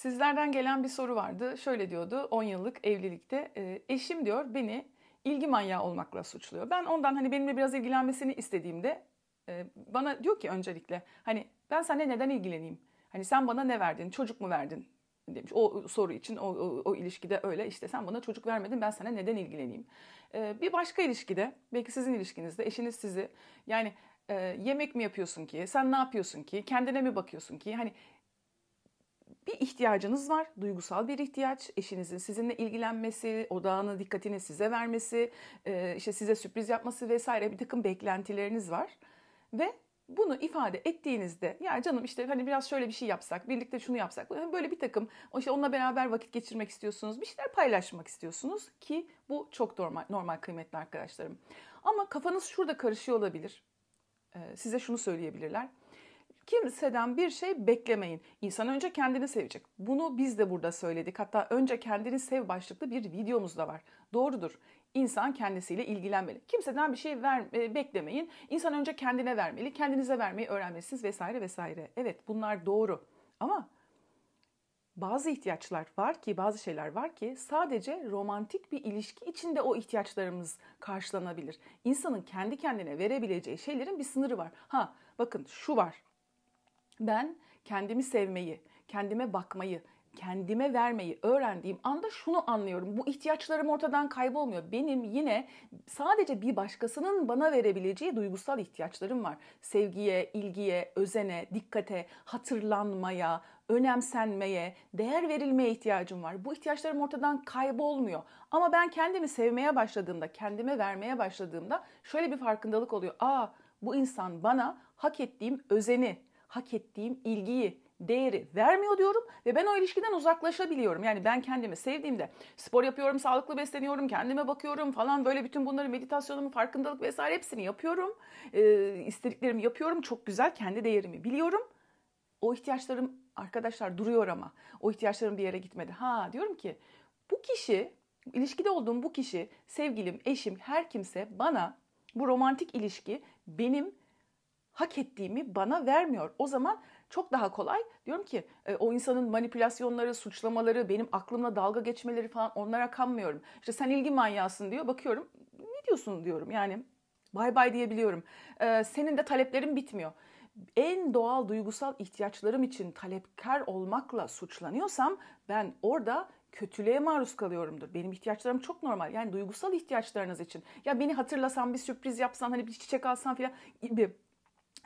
Sizlerden gelen bir soru vardı. Şöyle diyordu 10 yıllık evlilikte e, eşim diyor beni ilgi manyağı olmakla suçluyor. Ben ondan hani benimle biraz ilgilenmesini istediğimde e, bana diyor ki öncelikle hani ben seninle neden ilgileneyim? Hani sen bana ne verdin? Çocuk mu verdin? demiş. O soru için o, o, o ilişkide öyle işte sen bana çocuk vermedin ben sana neden ilgileneyim? Ee, bir başka ilişkide belki sizin ilişkinizde eşiniz sizi yani e, yemek mi yapıyorsun ki sen ne yapıyorsun ki kendine mi bakıyorsun ki hani bir ihtiyacınız var. Duygusal bir ihtiyaç. Eşinizin sizinle ilgilenmesi, odağını, dikkatini size vermesi, e, işte size sürpriz yapması vesaire bir takım beklentileriniz var. Ve bunu ifade ettiğinizde ya canım işte hani biraz şöyle bir şey yapsak, birlikte şunu yapsak. Hani böyle bir takım işte onunla beraber vakit geçirmek istiyorsunuz, bir şeyler paylaşmak istiyorsunuz ki bu çok normal, normal kıymetli arkadaşlarım. Ama kafanız şurada karışıyor olabilir. E, size şunu söyleyebilirler. Kimseden bir şey beklemeyin. İnsan önce kendini sevecek. Bunu biz de burada söyledik. Hatta önce kendini sev başlıklı bir videomuz da var. Doğrudur. İnsan kendisiyle ilgilenmeli. Kimseden bir şey ver, e, beklemeyin. İnsan önce kendine vermeli, kendinize vermeyi öğrenmelisiniz vesaire vesaire. Evet bunlar doğru. Ama bazı ihtiyaçlar var ki, bazı şeyler var ki sadece romantik bir ilişki içinde o ihtiyaçlarımız karşılanabilir. İnsanın kendi kendine verebileceği şeylerin bir sınırı var. Ha bakın şu var. Ben kendimi sevmeyi, kendime bakmayı, kendime vermeyi öğrendiğim anda şunu anlıyorum. Bu ihtiyaçlarım ortadan kaybolmuyor. Benim yine sadece bir başkasının bana verebileceği duygusal ihtiyaçlarım var. Sevgiye, ilgiye, özene, dikkate, hatırlanmaya, önemsenmeye, değer verilmeye ihtiyacım var. Bu ihtiyaçlarım ortadan kaybolmuyor. Ama ben kendimi sevmeye başladığımda, kendime vermeye başladığımda şöyle bir farkındalık oluyor. Aa bu insan bana hak ettiğim özeni, hak ettiğim ilgiyi, değeri vermiyor diyorum ve ben o ilişkiden uzaklaşabiliyorum. Yani ben kendimi sevdiğimde spor yapıyorum, sağlıklı besleniyorum, kendime bakıyorum falan böyle bütün bunları meditasyonumu, farkındalık vesaire hepsini yapıyorum. Ee, istediklerimi yapıyorum. Çok güzel kendi değerimi biliyorum. O ihtiyaçlarım arkadaşlar duruyor ama o ihtiyaçlarım bir yere gitmedi. Ha diyorum ki bu kişi ilişkide olduğum bu kişi sevgilim, eşim, her kimse bana bu romantik ilişki benim hak ettiğimi bana vermiyor. O zaman çok daha kolay diyorum ki e, o insanın manipülasyonları, suçlamaları, benim aklımla dalga geçmeleri falan onlara kanmıyorum. İşte sen ilgi manyasın diyor. Bakıyorum ne diyorsun diyorum. Yani bay bay diyebiliyorum. E, senin de taleplerin bitmiyor en doğal duygusal ihtiyaçlarım için talepkar olmakla suçlanıyorsam ben orada kötülüğe maruz kalıyorumdur. Benim ihtiyaçlarım çok normal. Yani duygusal ihtiyaçlarınız için. Ya beni hatırlasan, bir sürpriz yapsan, hani bir çiçek alsan filan gibi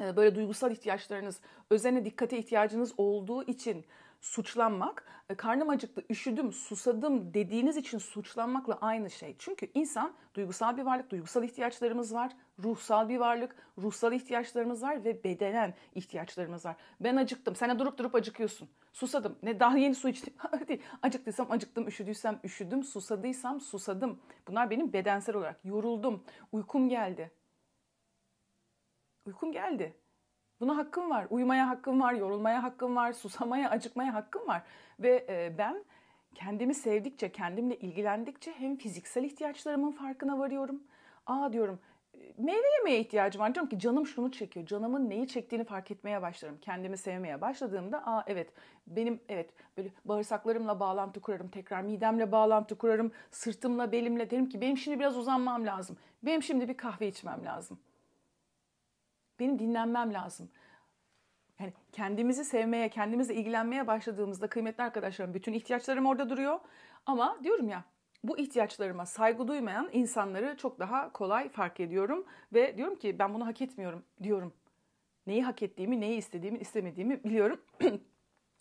ee, böyle duygusal ihtiyaçlarınız, özene dikkate ihtiyacınız olduğu için suçlanmak, e, karnım acıktı, üşüdüm, susadım dediğiniz için suçlanmakla aynı şey. Çünkü insan duygusal bir varlık, duygusal ihtiyaçlarımız var, ruhsal bir varlık, ruhsal ihtiyaçlarımız var ve bedenen ihtiyaçlarımız var. Ben acıktım, sen de durup durup acıkıyorsun. Susadım, ne daha yeni su içtim. değil. Acıktıysam acıktım, üşüdüysem üşüdüm, susadıysam susadım. Bunlar benim bedensel olarak. Yoruldum, uykum geldi, uykum geldi. Buna hakkım var. Uyumaya hakkım var, yorulmaya hakkım var, susamaya, acıkmaya hakkım var. Ve e, ben kendimi sevdikçe, kendimle ilgilendikçe hem fiziksel ihtiyaçlarımın farkına varıyorum. Aa diyorum e, meyve yemeye ihtiyacım var. Diyorum ki canım şunu çekiyor. Canımın neyi çektiğini fark etmeye başlarım. Kendimi sevmeye başladığımda aa evet benim evet böyle bağırsaklarımla bağlantı kurarım. Tekrar midemle bağlantı kurarım. Sırtımla belimle derim ki benim şimdi biraz uzanmam lazım. Benim şimdi bir kahve içmem lazım.'' Benim dinlenmem lazım. Yani kendimizi sevmeye, kendimizle ilgilenmeye başladığımızda kıymetli arkadaşlarım bütün ihtiyaçlarım orada duruyor. Ama diyorum ya bu ihtiyaçlarıma saygı duymayan insanları çok daha kolay fark ediyorum ve diyorum ki ben bunu hak etmiyorum diyorum. Neyi hak ettiğimi, neyi istediğimi, istemediğimi biliyorum.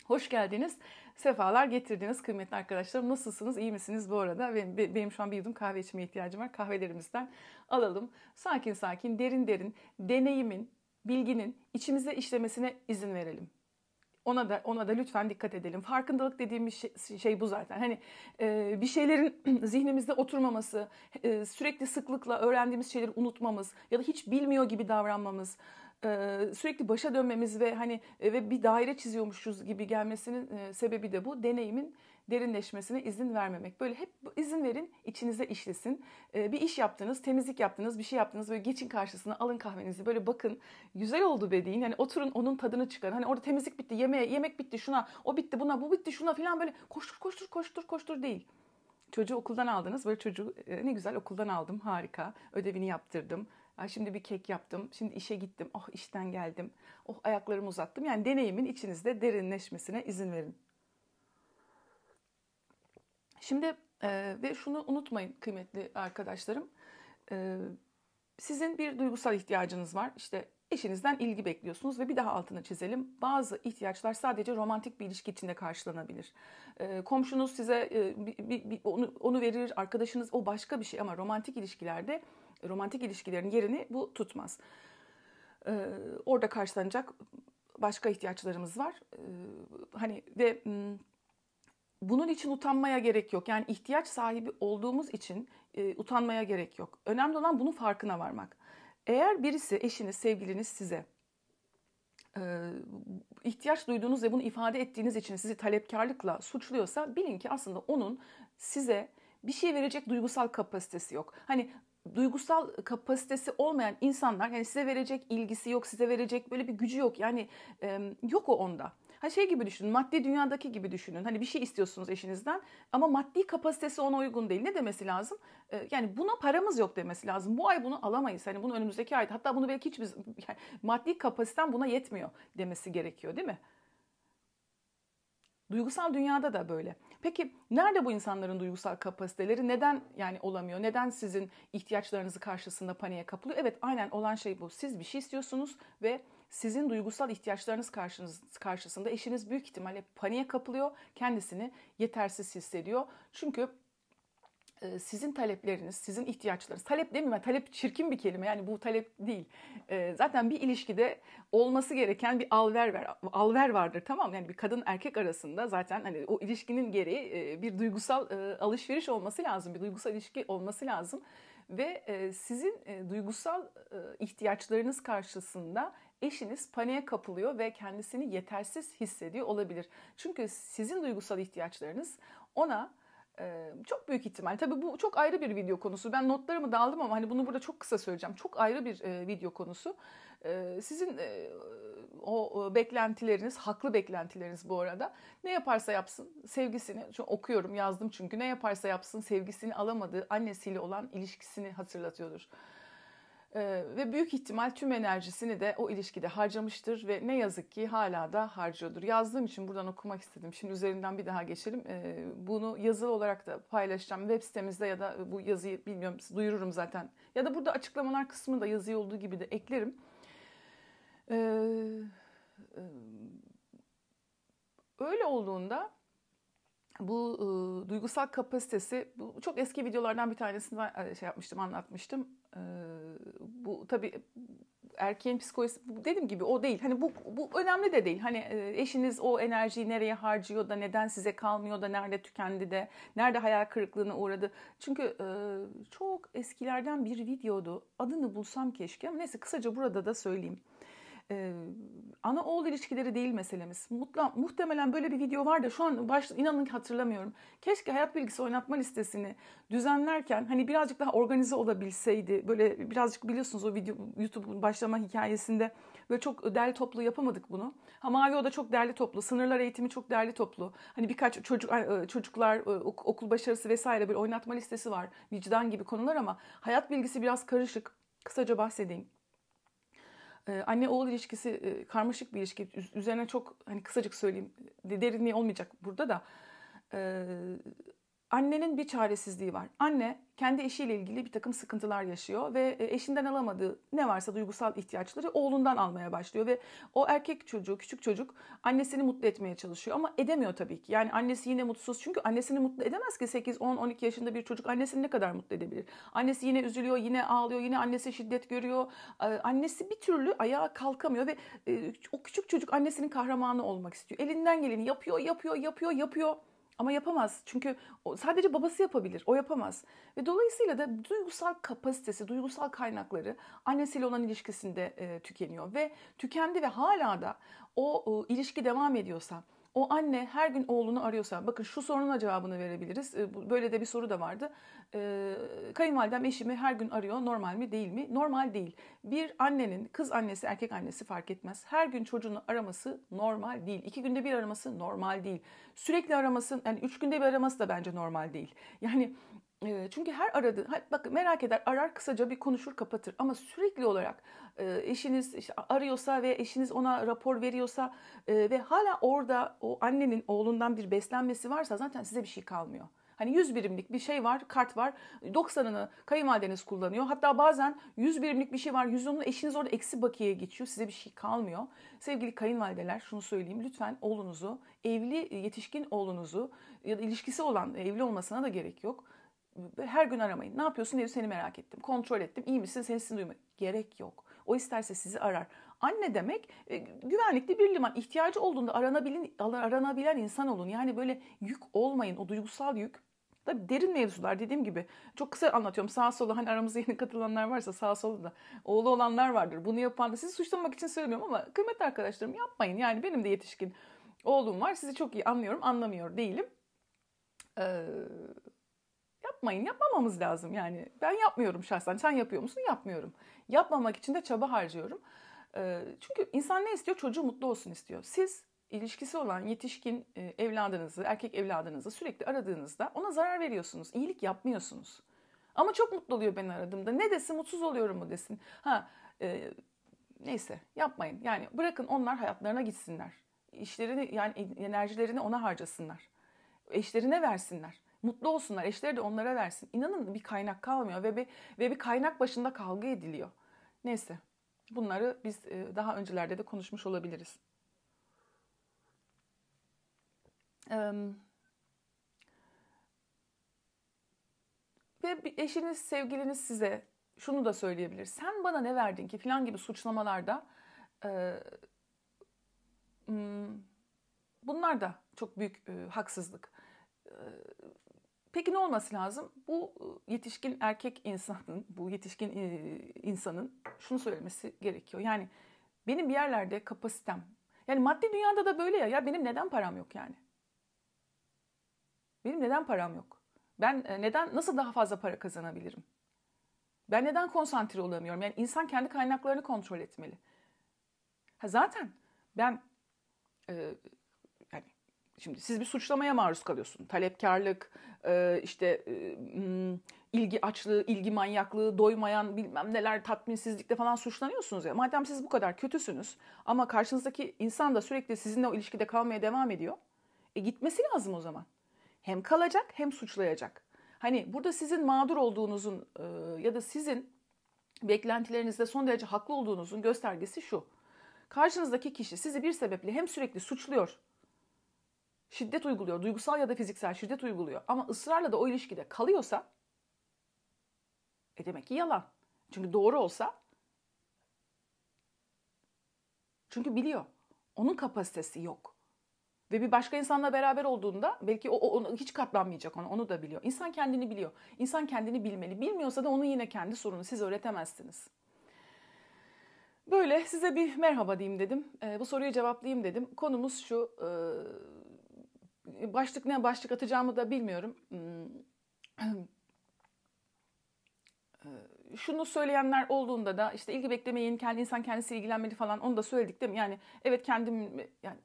Hoş geldiniz, sefalar getirdiniz kıymetli arkadaşlarım. Nasılsınız, iyi misiniz bu arada? Benim, benim şu an bir yudum kahve içmeye ihtiyacım var. Kahvelerimizden alalım. Sakin sakin, derin derin, deneyimin, bilginin içimize işlemesine izin verelim. Ona da ona da lütfen dikkat edelim. Farkındalık dediğimiz şey, şey bu zaten. Hani e, bir şeylerin zihnimizde oturmaması, e, sürekli sıklıkla öğrendiğimiz şeyleri unutmamız ya da hiç bilmiyor gibi davranmamız, sürekli başa dönmemiz ve hani e, ve bir daire çiziyormuşuz gibi gelmesinin sebebi de bu. Deneyimin derinleşmesine izin vermemek. Böyle hep izin verin, içinize işlesin. Bir iş yaptınız, temizlik yaptınız, bir şey yaptınız. Böyle geçin karşısına, alın kahvenizi. Böyle bakın. Güzel oldu be deyin. Hani oturun onun tadını çıkarın. Hani orada temizlik bitti, yemeğe, yemek bitti, şuna, o bitti, buna, bu bitti, şuna falan böyle koştur, koştur, koştur, koştur değil. Çocuğu okuldan aldınız. Böyle çocuğu e, ne güzel okuldan aldım. Harika. Ödevini yaptırdım. Ay şimdi bir kek yaptım, şimdi işe gittim, oh işten geldim, oh ayaklarımı uzattım. Yani deneyimin içinizde derinleşmesine izin verin. Şimdi e, ve şunu unutmayın kıymetli arkadaşlarım. E, sizin bir duygusal ihtiyacınız var. İşte eşinizden ilgi bekliyorsunuz ve bir daha altını çizelim. Bazı ihtiyaçlar sadece romantik bir ilişki içinde karşılanabilir. E, komşunuz size e, bir, bir, bir, onu, onu verir, arkadaşınız o başka bir şey ama romantik ilişkilerde romantik ilişkilerin yerini bu tutmaz. Ee, orada karşılanacak başka ihtiyaçlarımız var. Ee, hani ve bunun için utanmaya gerek yok. Yani ihtiyaç sahibi olduğumuz için e, utanmaya gerek yok. Önemli olan bunun farkına varmak. Eğer birisi, eşiniz, sevgiliniz size e, ihtiyaç duyduğunuz ve bunu ifade ettiğiniz için sizi talepkarlıkla suçluyorsa bilin ki aslında onun size bir şey verecek duygusal kapasitesi yok. Hani duygusal kapasitesi olmayan insanlar yani size verecek ilgisi yok, size verecek böyle bir gücü yok. Yani e, yok o onda. ha şey gibi düşünün, maddi dünyadaki gibi düşünün. Hani bir şey istiyorsunuz eşinizden ama maddi kapasitesi ona uygun değil. Ne demesi lazım? E, yani buna paramız yok demesi lazım. Bu ay bunu alamayız. Hani bunu önümüzdeki ay hatta bunu belki hiç biz yani maddi kapasiten buna yetmiyor demesi gerekiyor değil mi? Duygusal dünyada da böyle. Peki nerede bu insanların duygusal kapasiteleri? Neden yani olamıyor? Neden sizin ihtiyaçlarınızı karşısında paniğe kapılıyor? Evet aynen olan şey bu. Siz bir şey istiyorsunuz ve sizin duygusal ihtiyaçlarınız karşısında eşiniz büyük ihtimalle paniğe kapılıyor. Kendisini yetersiz hissediyor. Çünkü e, sizin talepleriniz, sizin ihtiyaçlarınız. Talep demeyeyim talep çirkin bir kelime yani bu talep değil. E, zaten bir ilişkide olması gereken bir alver ver, alver vardır tamam mı? Yani bir kadın erkek arasında zaten hani o ilişkinin gereği e, bir duygusal alışveriş olması lazım, bir duygusal ilişki olması lazım. Ve sizin duygusal ihtiyaçlarınız karşısında eşiniz paniğe kapılıyor ve kendisini yetersiz hissediyor olabilir. Çünkü sizin duygusal ihtiyaçlarınız ona ee, çok büyük ihtimal. Tabii bu çok ayrı bir video konusu. Ben notlarımı da aldım ama hani bunu burada çok kısa söyleyeceğim. Çok ayrı bir e, video konusu. Ee, sizin e, o e, beklentileriniz, haklı beklentileriniz bu arada. Ne yaparsa yapsın sevgisini, çünkü okuyorum, yazdım çünkü. Ne yaparsa yapsın sevgisini alamadığı annesiyle olan ilişkisini hatırlatıyordur. Ee, ve büyük ihtimal tüm enerjisini de o ilişkide harcamıştır ve ne yazık ki hala da harcıyordur. Yazdığım için buradan okumak istedim. Şimdi üzerinden bir daha geçelim. Ee, bunu yazılı olarak da paylaşacağım web sitemizde ya da e, bu yazıyı bilmiyorum duyururum zaten. Ya da burada açıklamalar kısmında yazı olduğu gibi de eklerim. Ee, e, öyle olduğunda bu e, duygusal kapasitesi bu çok eski videolardan bir tanesinde şey yapmıştım anlatmıştım. E, bu tabii erkeğin psikolojisi dediğim gibi o değil. Hani bu bu önemli de değil. Hani e, eşiniz o enerjiyi nereye harcıyor da neden size kalmıyor da nerede tükendi de nerede hayal kırıklığına uğradı. Çünkü e, çok eskilerden bir videodu. Adını bulsam keşke ama neyse kısaca burada da söyleyeyim e, ana oğul ilişkileri değil meselemiz. Mutla, muhtemelen böyle bir video var da şu an baş, inanın ki hatırlamıyorum. Keşke hayat bilgisi oynatma listesini düzenlerken hani birazcık daha organize olabilseydi. Böyle birazcık biliyorsunuz o video YouTube'un başlama hikayesinde böyle çok derli toplu yapamadık bunu. Ha Mavi Oda çok derli toplu, sınırlar eğitimi çok derli toplu. Hani birkaç çocuk e, çocuklar e, okul başarısı vesaire bir oynatma listesi var. Vicdan gibi konular ama hayat bilgisi biraz karışık. Kısaca bahsedeyim. E, anne oğul ilişkisi e, karmaşık bir ilişki. Üzerine çok hani kısacık söyleyeyim derinliği olmayacak burada da. E, annenin bir çaresizliği var. Anne kendi eşiyle ilgili bir takım sıkıntılar yaşıyor ve e, eşinden alamadığı ne varsa duygusal ihtiyaçları oğlundan almaya başlıyor ve o erkek çocuğu, küçük çocuk annesini mutlu etmeye çalışıyor ama edemiyor tabii ki. Yani annesi yine mutsuz çünkü annesini mutlu edemez ki 8, 10, 12 yaşında bir çocuk annesini ne kadar mutlu edebilir? Annesi yine üzülüyor, yine ağlıyor, yine annesi şiddet görüyor. Ee, annesi bir türlü ayağa kalkamıyor ve e, o küçük çocuk annesinin kahramanı olmak istiyor. Elinden geleni yapıyor, yapıyor, yapıyor, yapıyor ama yapamaz. Çünkü sadece babası yapabilir. O yapamaz. Ve dolayısıyla da duygusal kapasitesi, duygusal kaynakları annesiyle olan ilişkisinde tükeniyor. Ve tükendi ve hala da o ilişki devam ediyorsa o anne her gün oğlunu arıyorsa, bakın şu sorunun cevabını verebiliriz. Ee, böyle de bir soru da vardı. Ee, kayınvalidem eşimi her gün arıyor. Normal mi değil mi? Normal değil. Bir annenin, kız annesi, erkek annesi fark etmez. Her gün çocuğunu araması normal değil. İki günde bir araması normal değil. Sürekli araması, yani üç günde bir araması da bence normal değil. Yani ee, çünkü her aradığı, bak merak eder, arar kısaca bir konuşur kapatır. Ama sürekli olarak e, eşiniz arıyorsa ve eşiniz ona rapor veriyorsa e, ve hala orada o annenin oğlundan bir beslenmesi varsa zaten size bir şey kalmıyor. Hani 100 birimlik bir şey var, kart var. 90'ını kayınvalideniz kullanıyor. Hatta bazen 100 birimlik bir şey var. 110'unu eşiniz orada eksi bakiyeye geçiyor. Size bir şey kalmıyor. Sevgili kayınvalideler şunu söyleyeyim. Lütfen oğlunuzu, evli yetişkin oğlunuzu ya da ilişkisi olan evli olmasına da gerek yok her gün aramayın. Ne yapıyorsun diye seni merak ettim. Kontrol ettim. İyi misin? Sesini duymak. Gerek yok. O isterse sizi arar. Anne demek e, güvenlikli bir liman. İhtiyacı olduğunda aranabilen aranabilen insan olun. Yani böyle yük olmayın. O duygusal yük. Tabii derin mevzular dediğim gibi. Çok kısa anlatıyorum. Sağ sola hani aramızda yeni katılanlar varsa sağ sola da oğlu olanlar vardır. Bunu yapan da sizi suçlamak için söylemiyorum ama kıymetli arkadaşlarım yapmayın. Yani benim de yetişkin oğlum var. Sizi çok iyi anlıyorum. Anlamıyor değilim. Ee, Yapmayın, yapmamamız lazım yani. Ben yapmıyorum şahsen. Sen yapıyor musun? Yapmıyorum. Yapmamak için de çaba harcıyorum. Ee, çünkü insan ne istiyor? Çocuğu mutlu olsun istiyor. Siz ilişkisi olan yetişkin e, evladınızı, erkek evladınızı sürekli aradığınızda ona zarar veriyorsunuz. iyilik yapmıyorsunuz. Ama çok mutlu oluyor beni aradığımda. Ne desin mutsuz oluyorum mu desin. Ha e, neyse yapmayın. Yani bırakın onlar hayatlarına gitsinler. İşlerini yani enerjilerini ona harcasınlar. Eşlerine versinler mutlu olsunlar. Eşleri de onlara versin. İnanın bir kaynak kalmıyor ve bir, ve bir kaynak başında kavga ediliyor. Neyse bunları biz e, daha öncelerde de konuşmuş olabiliriz. Ve eşiniz, sevgiliniz size şunu da söyleyebilir. Sen bana ne verdin ki filan gibi suçlamalarda e, bunlar da çok büyük e, haksızlık Peki ne olması lazım? Bu ıı, yetişkin erkek insanın, bu yetişkin ıı, insanın şunu söylemesi gerekiyor. Yani benim bir yerlerde kapasitem. Yani maddi dünyada da böyle ya. Ya benim neden param yok yani? Benim neden param yok? Ben e, neden nasıl daha fazla para kazanabilirim? Ben neden konsantre olamıyorum? Yani insan kendi kaynaklarını kontrol etmeli. Ha zaten ben e, Şimdi siz bir suçlamaya maruz kalıyorsun. Talepkarlık, e, işte e, hmm, ilgi açlığı, ilgi manyaklığı, doymayan bilmem neler tatminsizlikle falan suçlanıyorsunuz ya. Madem siz bu kadar kötüsünüz ama karşınızdaki insan da sürekli sizinle o ilişkide kalmaya devam ediyor. E gitmesi lazım o zaman. Hem kalacak hem suçlayacak. Hani burada sizin mağdur olduğunuzun e, ya da sizin beklentilerinizde son derece haklı olduğunuzun göstergesi şu. Karşınızdaki kişi sizi bir sebeple hem sürekli suçluyor şiddet uyguluyor. Duygusal ya da fiziksel şiddet uyguluyor. Ama ısrarla da o ilişkide kalıyorsa e demek ki yalan. Çünkü doğru olsa çünkü biliyor. Onun kapasitesi yok. Ve bir başka insanla beraber olduğunda belki o, o onu hiç katlanmayacak ona. Onu da biliyor. İnsan kendini biliyor. İnsan kendini bilmeli. Bilmiyorsa da onun yine kendi sorunu. Siz öğretemezsiniz. Böyle size bir merhaba diyeyim dedim. E, bu soruyu cevaplayayım dedim. Konumuz şu. E, ee, başlık ne başlık atacağımı da bilmiyorum. Hmm. Ee, şunu söyleyenler olduğunda da işte ilgi beklemeyin, kendi insan kendisi ilgilenmeli falan onu da söyledik değil mi? Yani evet kendim yani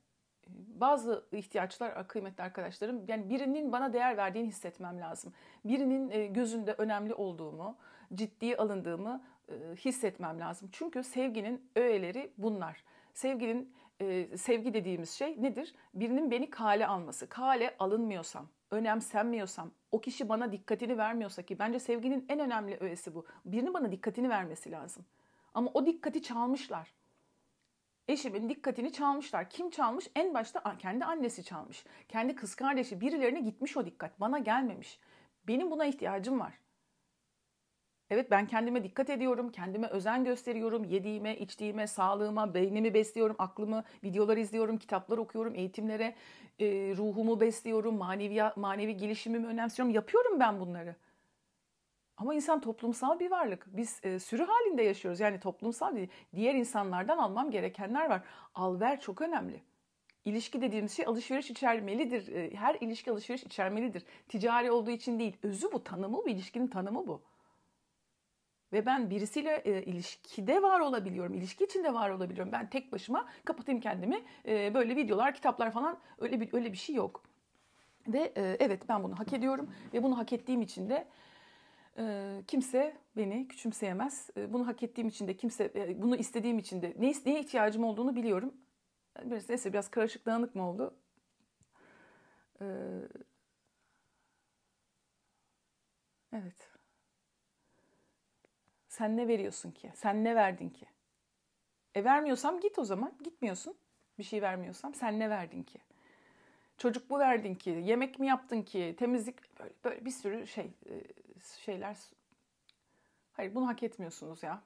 bazı ihtiyaçlar kıymetli arkadaşlarım yani birinin bana değer verdiğini hissetmem lazım. Birinin e, gözünde önemli olduğumu, ciddiye alındığımı e, hissetmem lazım. Çünkü sevginin öğeleri bunlar. Sevginin e, sevgi dediğimiz şey nedir? Birinin beni kale alması. Kale alınmıyorsam, önemsenmiyorsam, o kişi bana dikkatini vermiyorsa ki bence sevginin en önemli öğesi bu. Birinin bana dikkatini vermesi lazım. Ama o dikkati çalmışlar. Eşimin dikkatini çalmışlar. Kim çalmış? En başta kendi annesi çalmış. Kendi kız kardeşi birilerine gitmiş o dikkat. Bana gelmemiş. Benim buna ihtiyacım var. Evet ben kendime dikkat ediyorum, kendime özen gösteriyorum, yediğime, içtiğime, sağlığıma, beynimi besliyorum, aklımı, videolar izliyorum, kitaplar okuyorum, eğitimlere, e, ruhumu besliyorum, manevi, manevi gelişimimi önemsiyorum. Yapıyorum ben bunları. Ama insan toplumsal bir varlık. Biz e, sürü halinde yaşıyoruz. Yani toplumsal değil. Diğer insanlardan almam gerekenler var. Al ver çok önemli. İlişki dediğimiz şey alışveriş içermelidir. E, her ilişki alışveriş içermelidir. Ticari olduğu için değil. Özü bu, tanımı bu, ilişkinin tanımı bu ve ben birisiyle e, ilişkide var olabiliyorum, ilişki içinde var olabiliyorum. Ben tek başıma kapatayım kendimi. E, böyle videolar, kitaplar falan öyle bir öyle bir şey yok. Ve e, evet ben bunu hak ediyorum ve bunu hak ettiğim için de e, kimse beni küçümseyemez. E, bunu hak ettiğim için de kimse e, bunu istediğim için de ne neye ihtiyacım olduğunu biliyorum. Biraz neyse biraz karışık dağınık mı oldu? E, evet. Sen ne veriyorsun ki? Sen ne verdin ki? E vermiyorsam git o zaman. Gitmiyorsun. Bir şey vermiyorsam sen ne verdin ki? Çocuk bu verdin ki? Yemek mi yaptın ki? Temizlik böyle, böyle bir sürü şey e, şeyler. Hayır bunu hak etmiyorsunuz ya.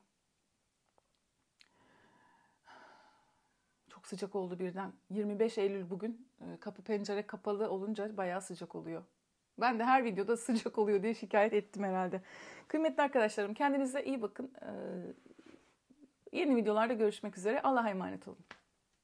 Çok sıcak oldu birden. 25 Eylül bugün. E, kapı pencere kapalı olunca bayağı sıcak oluyor. Ben de her videoda sıcak oluyor diye şikayet ettim herhalde. Kıymetli arkadaşlarım kendinize iyi bakın. Ee, yeni videolarda görüşmek üzere. Allah'a emanet olun.